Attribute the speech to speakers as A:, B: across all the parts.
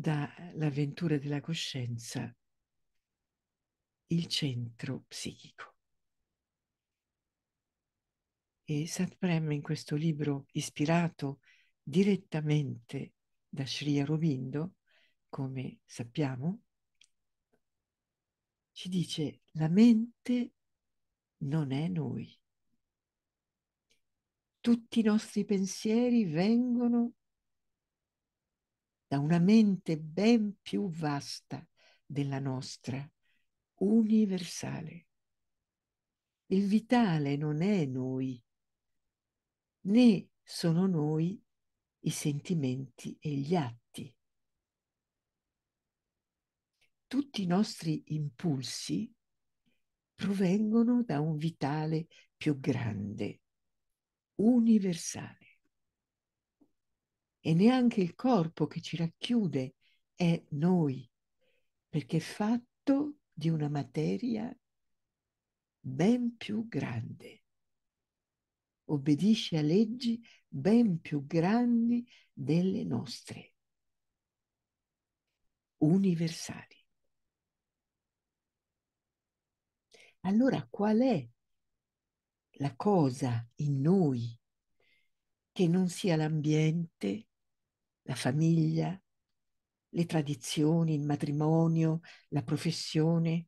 A: dall'avventura della coscienza il centro psichico. E Satprem in questo libro, ispirato direttamente da Sri Aurobindo, come sappiamo, ci dice la mente non è noi. Tutti i nostri pensieri vengono da una mente ben più vasta della nostra, universale. Il vitale non è noi, né sono noi i sentimenti e gli atti. Tutti i nostri impulsi provengono da un vitale più grande, universale e neanche il corpo che ci racchiude è noi, perché è fatto di una materia ben più grande. Obbedisce a leggi ben più grandi delle nostre, universali. Allora qual è la cosa in noi che non sia l'ambiente, la famiglia, le tradizioni, il matrimonio, la professione,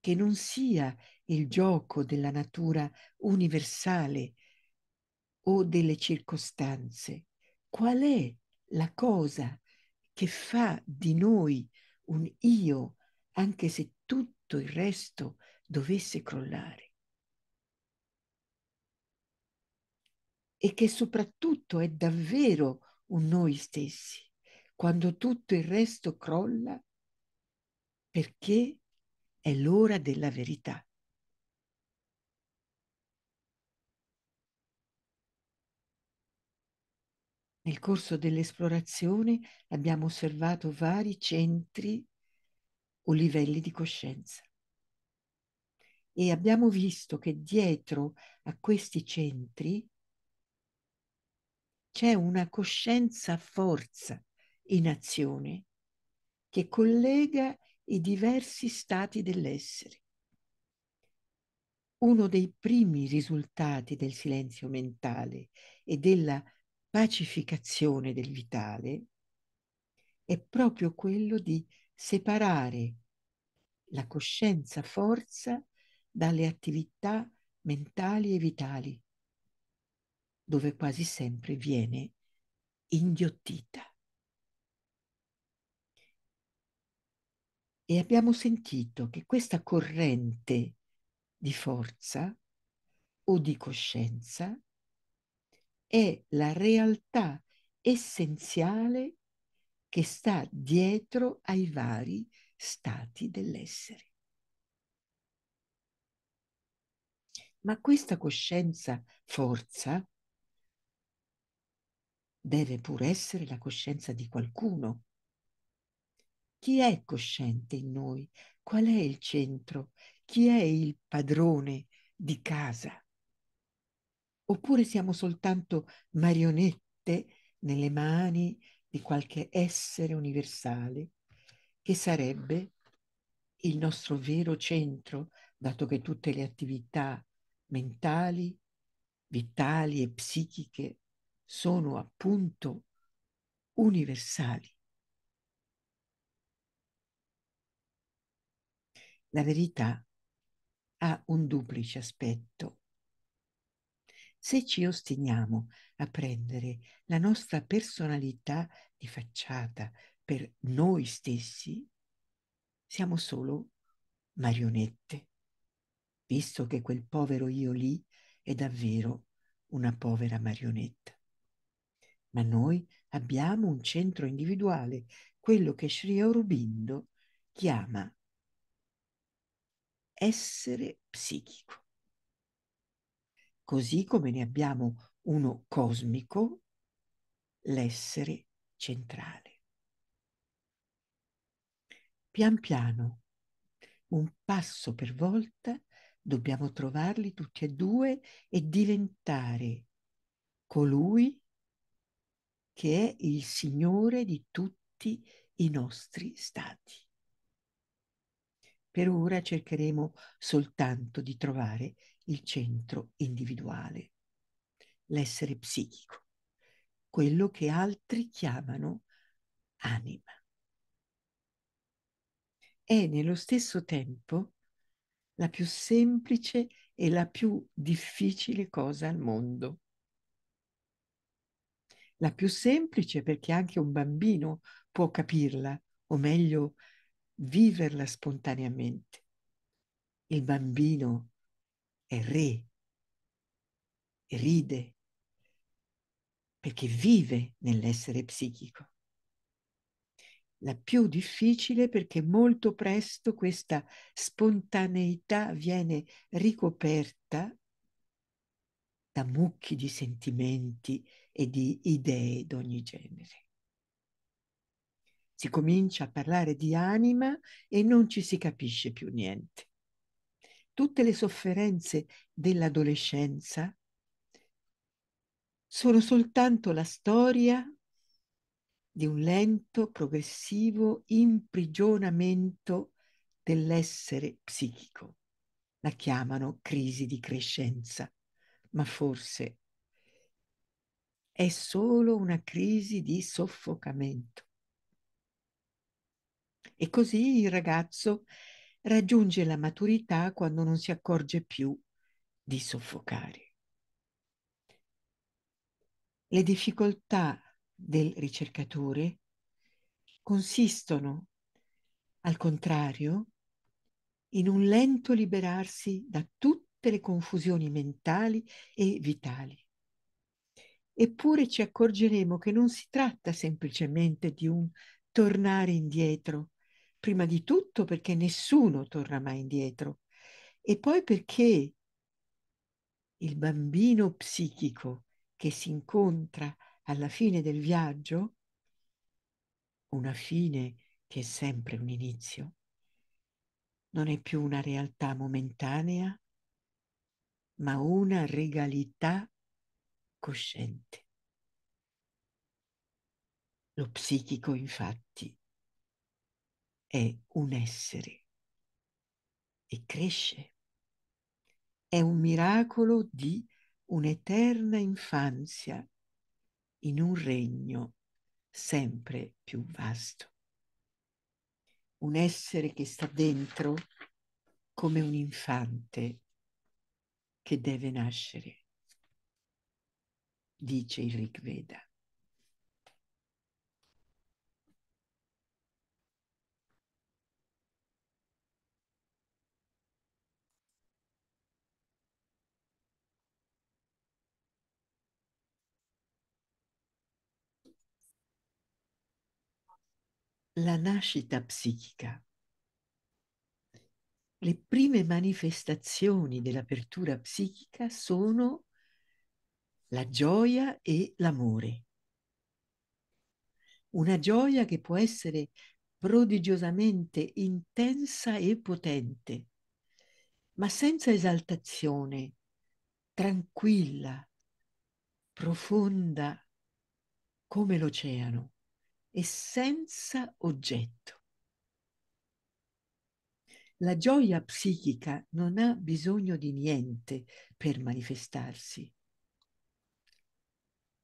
A: che non sia il gioco della natura universale o delle circostanze. Qual è la cosa che fa di noi un io, anche se tutto il resto dovesse crollare? e che soprattutto è davvero un noi stessi, quando tutto il resto crolla, perché è l'ora della verità. Nel corso dell'esplorazione abbiamo osservato vari centri o livelli di coscienza e abbiamo visto che dietro a questi centri c'è una coscienza forza in azione che collega i diversi stati dell'essere. Uno dei primi risultati del silenzio mentale e della pacificazione del vitale è proprio quello di separare la coscienza forza dalle attività mentali e vitali dove quasi sempre viene inghiottita. E abbiamo sentito che questa corrente di forza o di coscienza è la realtà essenziale che sta dietro ai vari stati dell'essere. Ma questa coscienza forza deve pur essere la coscienza di qualcuno. Chi è cosciente in noi? Qual è il centro? Chi è il padrone di casa? Oppure siamo soltanto marionette nelle mani di qualche essere universale che sarebbe il nostro vero centro, dato che tutte le attività mentali, vitali e psichiche sono appunto universali. La verità ha un duplice aspetto. Se ci ostiniamo a prendere la nostra personalità di facciata per noi stessi, siamo solo marionette, visto che quel povero io lì è davvero una povera marionetta ma noi abbiamo un centro individuale, quello che Sri Aurobindo chiama essere psichico. Così come ne abbiamo uno cosmico, l'essere centrale. Pian piano, un passo per volta, dobbiamo trovarli tutti e due e diventare colui che è il Signore di tutti i nostri stati. Per ora cercheremo soltanto di trovare il centro individuale, l'essere psichico, quello che altri chiamano anima. È nello stesso tempo la più semplice e la più difficile cosa al mondo la più semplice perché anche un bambino può capirla, o meglio, viverla spontaneamente. Il bambino è re, ride, perché vive nell'essere psichico. La più difficile perché molto presto questa spontaneità viene ricoperta da mucchi di sentimenti e di idee d'ogni genere. Si comincia a parlare di anima e non ci si capisce più niente. Tutte le sofferenze dell'adolescenza sono soltanto la storia di un lento, progressivo imprigionamento dell'essere psichico. La chiamano crisi di crescenza, ma forse è solo una crisi di soffocamento. E così il ragazzo raggiunge la maturità quando non si accorge più di soffocare. Le difficoltà del ricercatore consistono, al contrario, in un lento liberarsi da tutte le confusioni mentali e vitali eppure ci accorgeremo che non si tratta semplicemente di un tornare indietro, prima di tutto perché nessuno torna mai indietro e poi perché il bambino psichico che si incontra alla fine del viaggio, una fine che è sempre un inizio, non è più una realtà momentanea, ma una regalità cosciente. Lo psichico infatti è un essere e cresce. È un miracolo di un'eterna infanzia in un regno sempre più vasto. Un essere che sta dentro come un infante che deve nascere dice il Rig Veda. La nascita psichica. Le prime manifestazioni dell'apertura psichica sono la gioia e l'amore. Una gioia che può essere prodigiosamente intensa e potente, ma senza esaltazione, tranquilla, profonda come l'oceano e senza oggetto. La gioia psichica non ha bisogno di niente per manifestarsi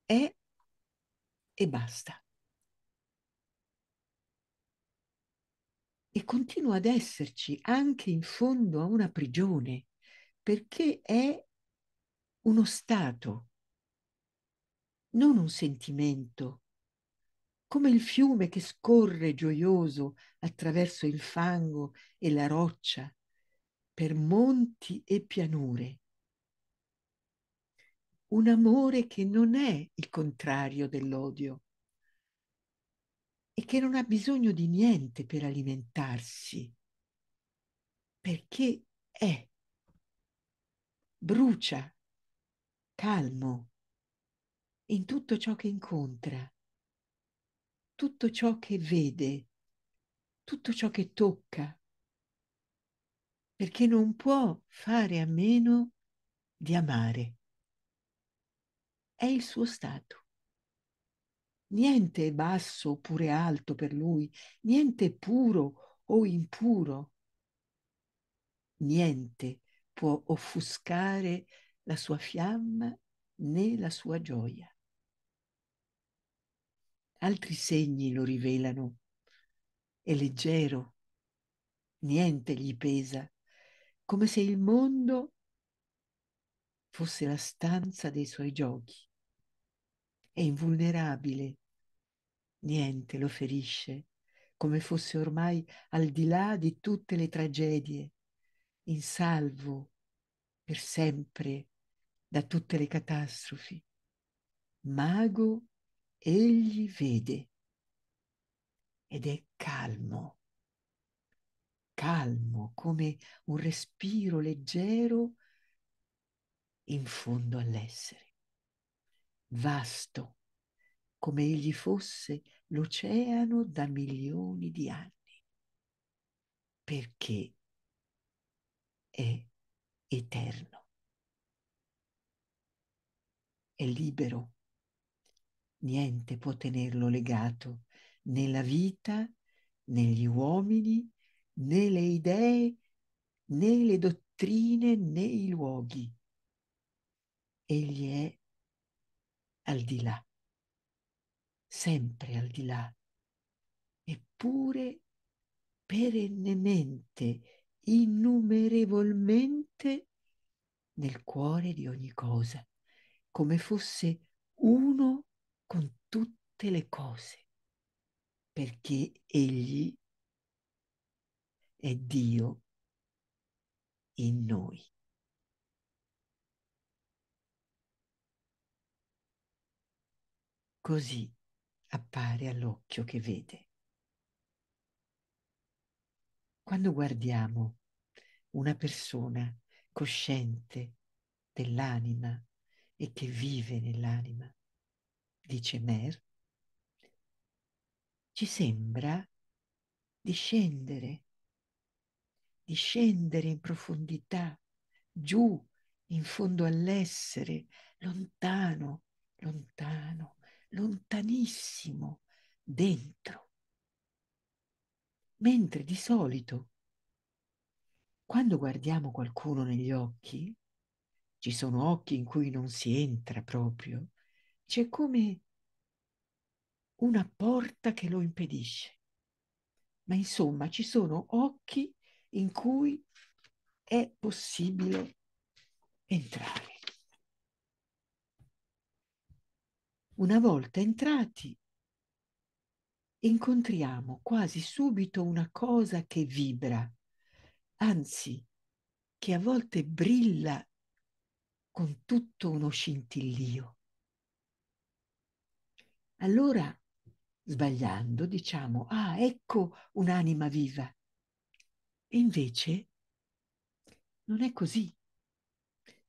A: è e basta. E continua ad esserci anche in fondo a una prigione, perché è uno stato, non un sentimento, come il fiume che scorre gioioso attraverso il fango e la roccia, per monti e pianure un amore che non è il contrario dell'odio e che non ha bisogno di niente per alimentarsi, perché è, brucia, calmo in tutto ciò che incontra, tutto ciò che vede, tutto ciò che tocca, perché non può fare a meno di amare è il suo stato. Niente è basso oppure alto per lui, niente è puro o impuro. Niente può offuscare la sua fiamma né la sua gioia. Altri segni lo rivelano. È leggero, niente gli pesa, come se il mondo fosse la stanza dei suoi giochi. È invulnerabile, niente lo ferisce, come fosse ormai al di là di tutte le tragedie, in salvo per sempre da tutte le catastrofi. Mago egli vede ed è calmo, calmo come un respiro leggero in fondo all'essere, vasto come egli fosse l'oceano da milioni di anni, perché è eterno, è libero, niente può tenerlo legato né la vita, né gli uomini, né le idee, né le dottrine, né i luoghi Egli è al di là, sempre al di là, eppure perennemente, innumerevolmente nel cuore di ogni cosa, come fosse uno con tutte le cose, perché egli è Dio in noi. così appare all'occhio che vede. Quando guardiamo una persona cosciente dell'anima e che vive nell'anima, dice Mer, ci sembra di scendere, di scendere in profondità, giù, in fondo all'essere, lontano, lontano lontanissimo dentro. Mentre di solito, quando guardiamo qualcuno negli occhi, ci sono occhi in cui non si entra proprio, c'è come una porta che lo impedisce. Ma insomma, ci sono occhi in cui è possibile entrare. Una volta entrati, incontriamo quasi subito una cosa che vibra, anzi, che a volte brilla con tutto uno scintillio. Allora, sbagliando, diciamo, ah, ecco un'anima viva. E invece non è così.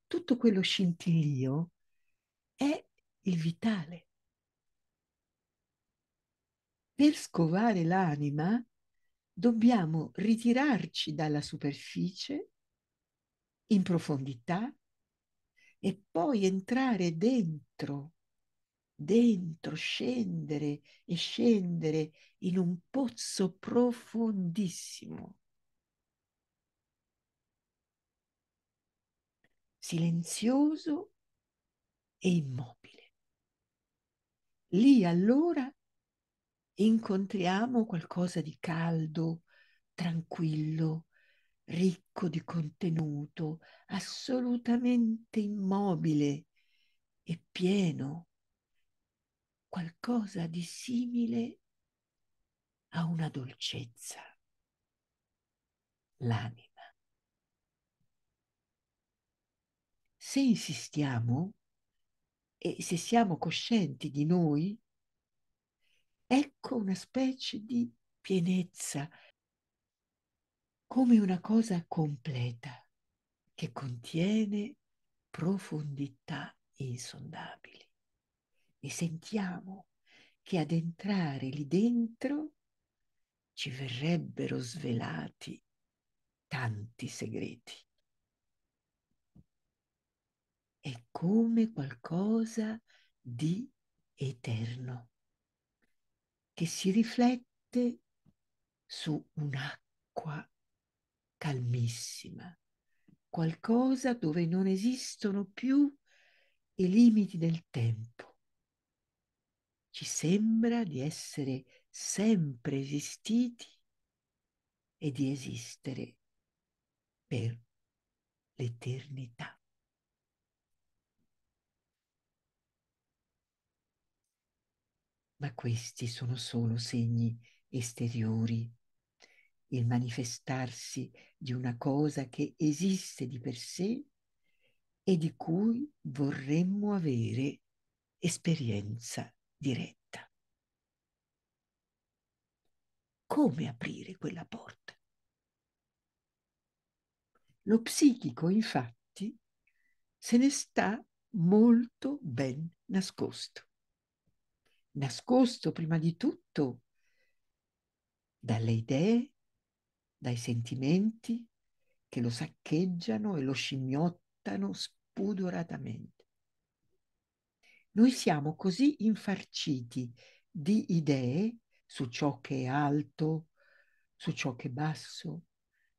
A: Tutto quello scintillio il vitale. Per scovare l'anima dobbiamo ritirarci dalla superficie in profondità e poi entrare dentro, dentro, scendere e scendere in un pozzo profondissimo. Silenzioso e immobile lì allora incontriamo qualcosa di caldo, tranquillo, ricco di contenuto, assolutamente immobile e pieno, qualcosa di simile a una dolcezza, l'anima. Se insistiamo, e se siamo coscienti di noi, ecco una specie di pienezza, come una cosa completa che contiene profondità insondabili. E sentiamo che ad entrare lì dentro ci verrebbero svelati tanti segreti è come qualcosa di eterno, che si riflette su un'acqua calmissima, qualcosa dove non esistono più i limiti del tempo. Ci sembra di essere sempre esistiti e di esistere per l'eternità. ma questi sono solo segni esteriori, il manifestarsi di una cosa che esiste di per sé e di cui vorremmo avere esperienza diretta. Come aprire quella porta? Lo psichico, infatti, se ne sta molto ben nascosto nascosto prima di tutto dalle idee, dai sentimenti che lo saccheggiano e lo scimmiottano spudoratamente. Noi siamo così infarciti di idee su ciò che è alto, su ciò che è basso,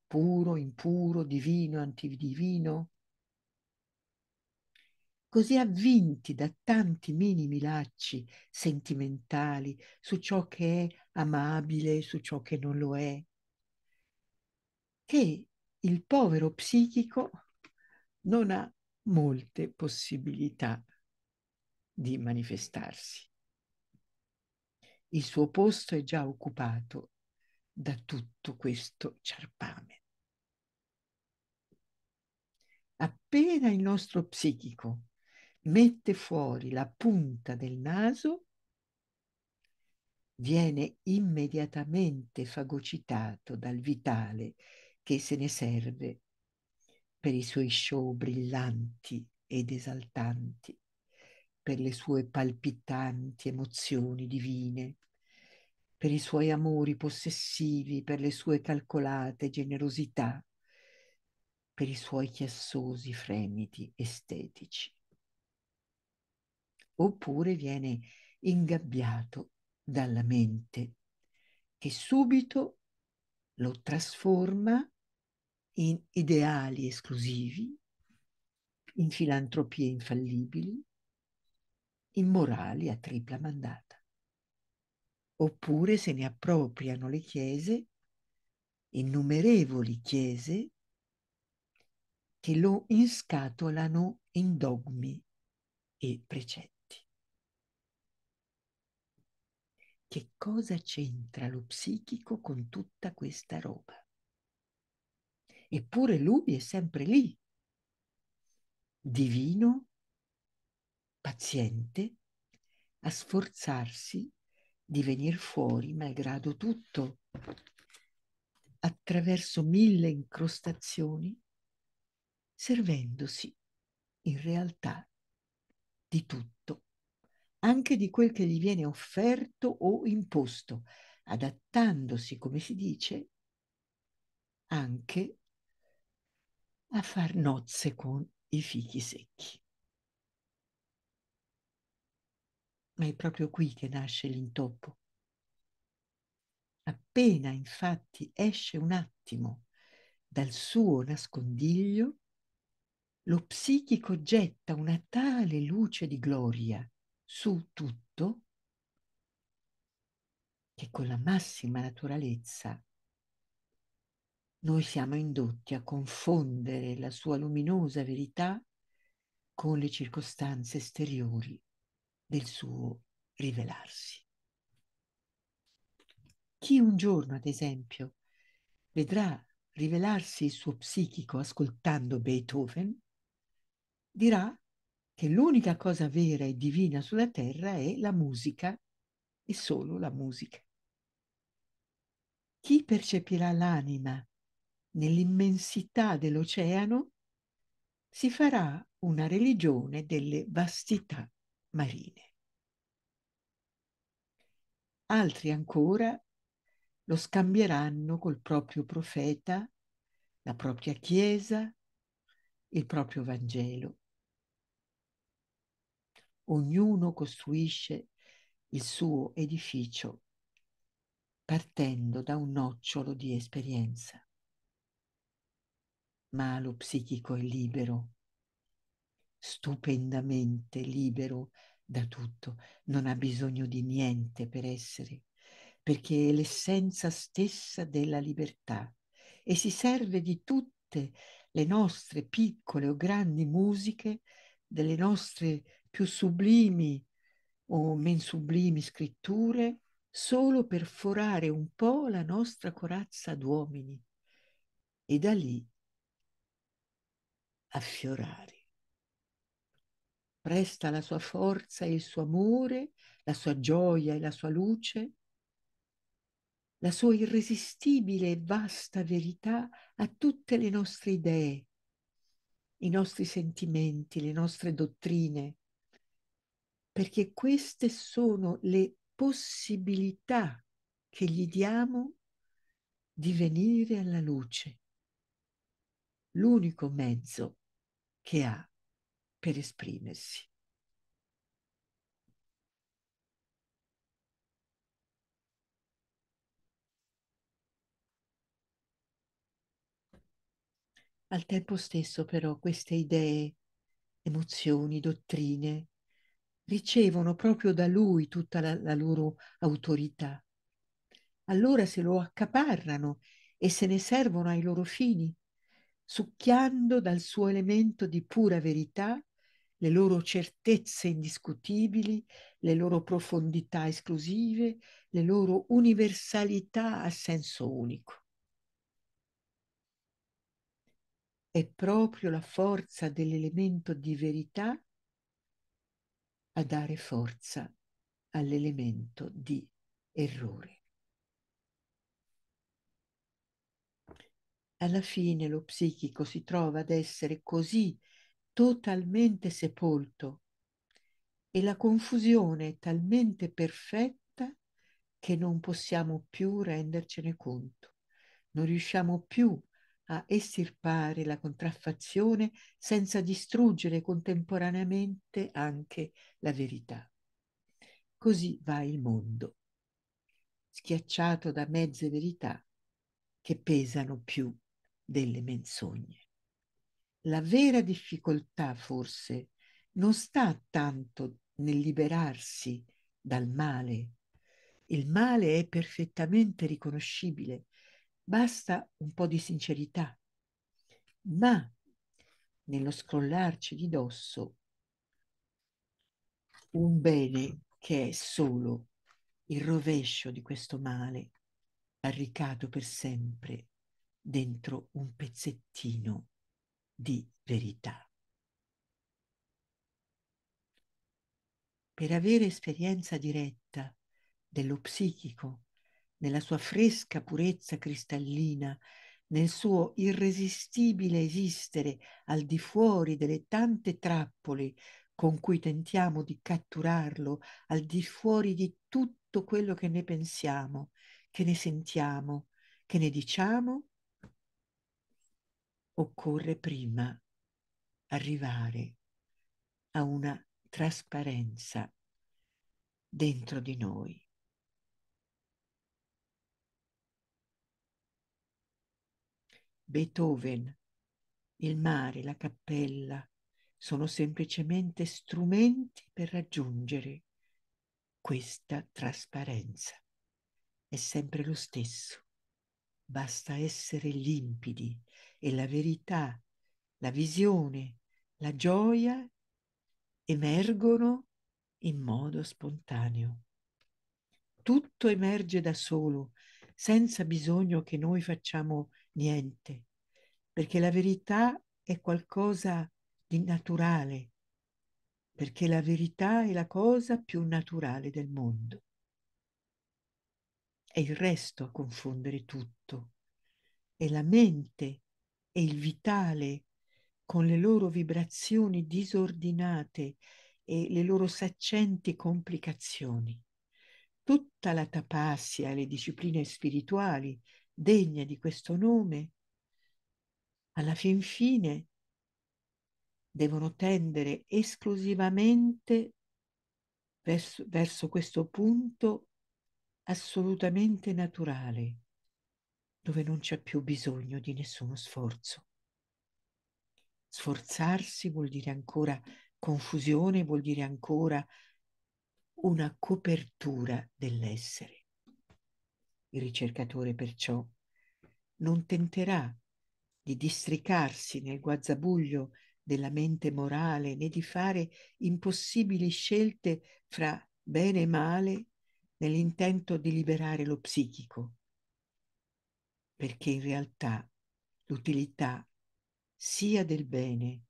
A: puro, impuro, divino, antidivino, così avvinti da tanti minimi lacci sentimentali su ciò che è amabile su ciò che non lo è, che il povero psichico non ha molte possibilità di manifestarsi. Il suo posto è già occupato da tutto questo ciarpame. Appena il nostro psichico mette fuori la punta del naso, viene immediatamente fagocitato dal vitale che se ne serve per i suoi show brillanti ed esaltanti, per le sue palpitanti emozioni divine, per i suoi amori possessivi, per le sue calcolate generosità, per i suoi chiassosi fremiti estetici oppure viene ingabbiato dalla mente che subito lo trasforma in ideali esclusivi, in filantropie infallibili, in morali a tripla mandata. Oppure se ne appropriano le chiese, innumerevoli chiese, che lo inscatolano in dogmi e precetti. che cosa c'entra lo psichico con tutta questa roba. Eppure lui è sempre lì, divino, paziente, a sforzarsi di venire fuori malgrado tutto, attraverso mille incrostazioni, servendosi in realtà di tutto anche di quel che gli viene offerto o imposto, adattandosi, come si dice, anche a far nozze con i fichi secchi. Ma è proprio qui che nasce l'intoppo. Appena infatti esce un attimo dal suo nascondiglio, lo psichico getta una tale luce di gloria su tutto che con la massima naturalezza noi siamo indotti a confondere la sua luminosa verità con le circostanze esteriori del suo rivelarsi. Chi un giorno, ad esempio, vedrà rivelarsi il suo psichico ascoltando Beethoven, dirà che l'unica cosa vera e divina sulla terra è la musica e solo la musica. Chi percepirà l'anima nell'immensità dell'oceano si farà una religione delle vastità marine. Altri ancora lo scambieranno col proprio profeta, la propria chiesa, il proprio Vangelo ognuno costruisce il suo edificio partendo da un nocciolo di esperienza. Ma lo psichico è libero, stupendamente libero da tutto, non ha bisogno di niente per essere, perché è l'essenza stessa della libertà e si serve di tutte le nostre piccole o grandi musiche, delle nostre più sublimi o men sublimi scritture solo per forare un po' la nostra corazza d'uomini e da lì affiorare. Presta la sua forza e il suo amore, la sua gioia e la sua luce, la sua irresistibile e vasta verità a tutte le nostre idee, i nostri sentimenti, le nostre dottrine, perché queste sono le possibilità che gli diamo di venire alla luce, l'unico mezzo che ha per esprimersi. Al tempo stesso però queste idee, emozioni, dottrine ricevono proprio da lui tutta la, la loro autorità. Allora se lo accaparrano e se ne servono ai loro fini, succhiando dal suo elemento di pura verità le loro certezze indiscutibili, le loro profondità esclusive, le loro universalità a senso unico. È proprio la forza dell'elemento di verità a dare forza all'elemento di errore. Alla fine lo psichico si trova ad essere così totalmente sepolto e la confusione è talmente perfetta che non possiamo più rendercene conto, non riusciamo più a estirpare la contraffazione senza distruggere contemporaneamente anche la verità. Così va il mondo, schiacciato da mezze verità che pesano più delle menzogne. La vera difficoltà forse non sta tanto nel liberarsi dal male. Il male è perfettamente riconoscibile basta un po' di sincerità, ma nello scrollarci di dosso un bene che è solo il rovescio di questo male, arriccato per sempre dentro un pezzettino di verità. Per avere esperienza diretta dello psichico nella sua fresca purezza cristallina, nel suo irresistibile esistere al di fuori delle tante trappole con cui tentiamo di catturarlo, al di fuori di tutto quello che ne pensiamo, che ne sentiamo, che ne diciamo, occorre prima arrivare a una trasparenza dentro di noi. Beethoven, il mare, la cappella, sono semplicemente strumenti per raggiungere questa trasparenza. È sempre lo stesso. Basta essere limpidi e la verità, la visione, la gioia emergono in modo spontaneo. Tutto emerge da solo, senza bisogno che noi facciamo niente, perché la verità è qualcosa di naturale, perché la verità è la cosa più naturale del mondo. È il resto a confondere tutto, è la mente, e il vitale con le loro vibrazioni disordinate e le loro saccenti complicazioni. Tutta la tapassia e le discipline spirituali degna di questo nome, alla fin fine devono tendere esclusivamente verso, verso questo punto assolutamente naturale, dove non c'è più bisogno di nessuno sforzo. Sforzarsi vuol dire ancora confusione, vuol dire ancora una copertura dell'essere. Il ricercatore perciò non tenterà di districarsi nel guazzabuglio della mente morale né di fare impossibili scelte fra bene e male nell'intento di liberare lo psichico, perché in realtà l'utilità sia del bene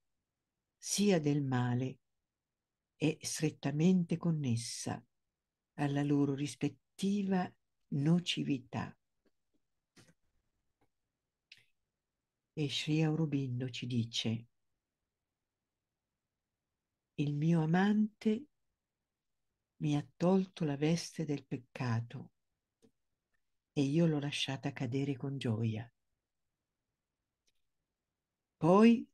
A: sia del male è strettamente connessa alla loro rispettiva nocività. E Sri Aurobindo ci dice, il mio amante mi ha tolto la veste del peccato e io l'ho lasciata cadere con gioia. Poi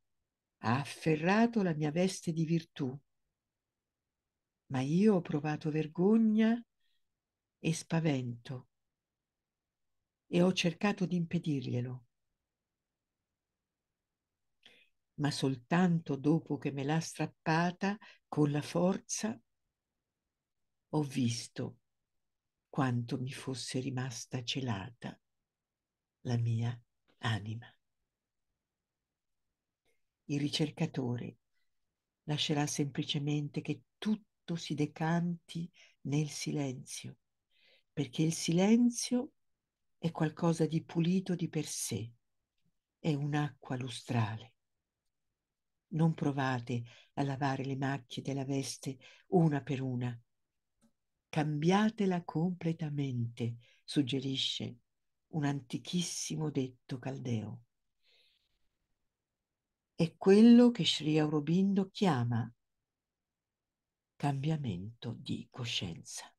A: ha afferrato la mia veste di virtù, ma io ho provato vergogna e spavento e ho cercato di impedirglielo. Ma soltanto dopo che me l'ha strappata con la forza ho visto quanto mi fosse rimasta celata la mia anima. Il ricercatore lascerà semplicemente che tutto si decanti nel silenzio perché il silenzio è qualcosa di pulito di per sé, è un'acqua lustrale. Non provate a lavare le macchie della veste una per una. Cambiatela completamente, suggerisce un antichissimo detto caldeo. È quello che Sri Aurobindo chiama cambiamento di coscienza.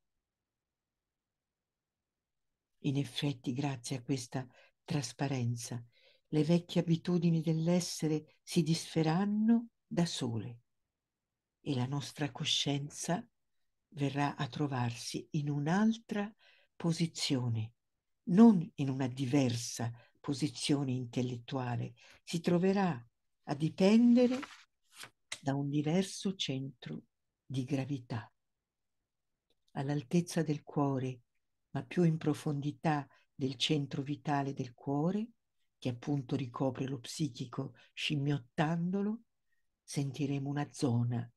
A: In effetti, grazie a questa trasparenza, le vecchie abitudini dell'essere si disferanno da sole e la nostra coscienza verrà a trovarsi in un'altra posizione, non in una diversa posizione intellettuale, si troverà a dipendere da un diverso centro di gravità. All'altezza del cuore ma più in profondità del centro vitale del cuore, che appunto ricopre lo psichico scimmiottandolo, sentiremo una zona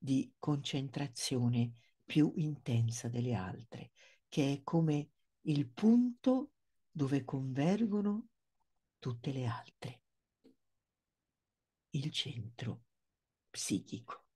A: di concentrazione più intensa delle altre, che è come il punto dove convergono tutte le altre, il centro psichico.